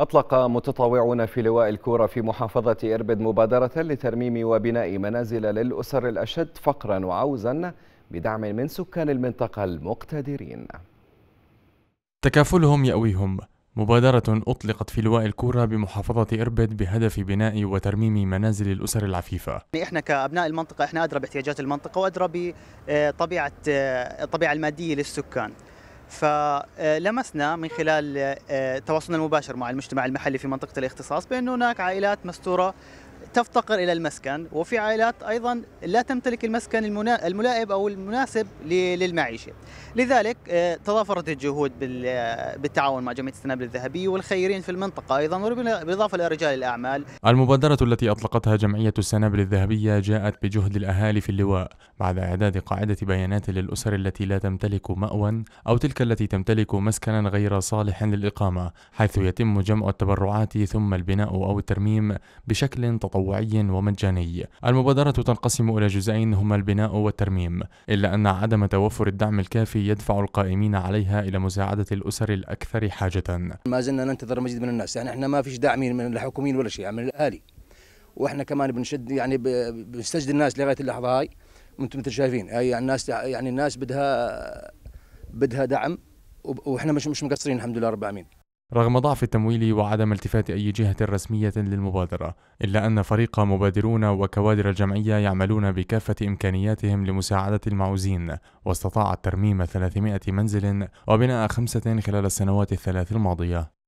أطلق متطوعون في لواء الكورة في محافظة إربد مبادرة لترميم وبناء منازل للأسر الأشد فقرا وعوزا بدعم من سكان المنطقة المقتدرين تكافلهم يأويهم مبادرة أطلقت في لواء الكورة بمحافظة إربد بهدف بناء وترميم منازل الأسر العفيفة يعني إحنا كأبناء المنطقة إحنا أدرى باحتياجات المنطقة وأدرى بطبيعة الطبيعة المادية للسكان فلمسنا من خلال آه، تواصلنا المباشر مع المجتمع المحلي في منطقة الاختصاص بأن هناك عائلات مستورة تفتقر الى المسكن وفي عائلات ايضا لا تمتلك المسكن الملائم او المناسب للمعيشه لذلك آه، تضافرت الجهود بالتعاون مع جمعيه السنابل الذهبيه والخيرين في المنطقه ايضا بالاضافه الى رجال الاعمال المبادره التي اطلقتها جمعيه السنابل الذهبيه جاءت بجهد الاهالي في اللواء بعد اعداد قاعده بيانات للاسر التي لا تمتلك ماوى او تلك التي تمتلك مسكنا غير صالح للاقامه حيث يتم جمع التبرعات ثم البناء او الترميم بشكل تطور تطوعي ومجاني المبادرة تنقسم إلى جزئين هما البناء والترميم إلا أن عدم توفر الدعم الكافي يدفع القائمين عليها إلى مساعدة الأسر الأكثر حاجة ما زلنا ننتظر مزيد من الناس يعني احنا ما فيش داعمين من الحكوميين ولا شيء يعني من الأهالي. واحنا كمان بنشد يعني بنستجد الناس لغايه اللحظه هاي وانتم مثل شايفين هي يعني الناس يعني الناس بدها بدها دعم واحنا مش مش مقصرين الحمد لله رب العالمين رغم ضعف التمويل وعدم التفات أي جهة رسمية للمبادرة، إلا أن فريق مبادرون وكوادر الجمعية يعملون بكافة إمكانياتهم لمساعدة المعوزين، واستطاعت ترميم 300 منزل وبناء خمسة خلال السنوات الثلاث الماضية.